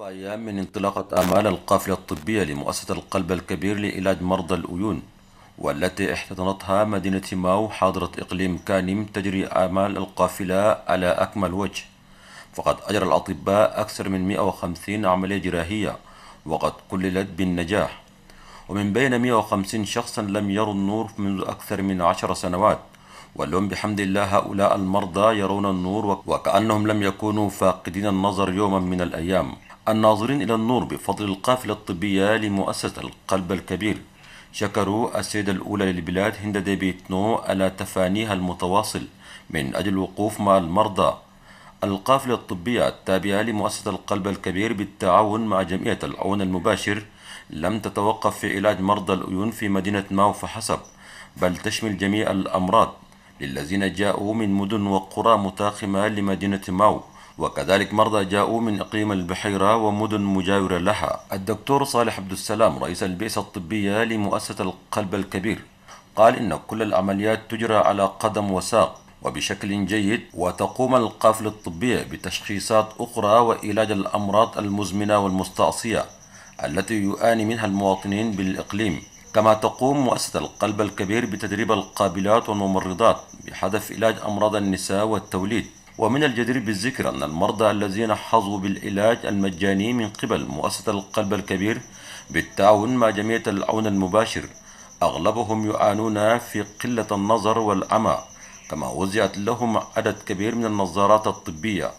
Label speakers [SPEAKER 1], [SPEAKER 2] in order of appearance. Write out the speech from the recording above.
[SPEAKER 1] أربع أيام من انطلاقة آمال القافلة الطبية لمؤسسة القلب الكبير لإلاج مرضى الأيون والتي احتضنتها مدينة ماو حاضرة إقليم كانيم تجري آمال القافلة على أكمل وجه فقد أجرى الأطباء أكثر من 150 عملية جراحية وقد كللت بالنجاح ومن بين 150 شخصا لم يروا النور منذ أكثر من 10 سنوات واليوم بحمد الله هؤلاء المرضى يرون النور وكأنهم لم يكونوا فاقدين النظر يوما من الأيام الناظرين إلى النور بفضل القافلة الطبية لمؤسسة القلب الكبير شكروا السيدة الأولى للبلاد هند نو على تفانيها المتواصل من أجل الوقوف مع المرضى القافلة الطبية التابعة لمؤسسة القلب الكبير بالتعاون مع جمعية العون المباشر لم تتوقف في علاج مرضى الأيون في مدينة ماو فحسب بل تشمل جميع الأمراض للذين جاءوا من مدن وقرى متاخمة لمدينة ماو وكذلك مرضى جاءوا من إقليم البحيرة ومدن مجاورة لها الدكتور صالح عبد السلام رئيس البيئة الطبية لمؤسسة القلب الكبير قال إن كل العمليات تجرى على قدم وساق وبشكل جيد وتقوم القافلة الطبية بتشخيصات أخرى وإلاج الأمراض المزمنة والمستعصية التي يعاني منها المواطنين بالإقليم كما تقوم مؤسسة القلب الكبير بتدريب القابلات والممرضات بهدف علاج أمراض النساء والتوليد ومن الجدير بالذكر أن المرضى الذين حظوا بالعلاج المجاني من قبل مؤسسة القلب الكبير بالتعاون مع جمعية العون المباشر أغلبهم يعانون في قلة النظر والعمى كما وزعت لهم عدد كبير من النظارات الطبية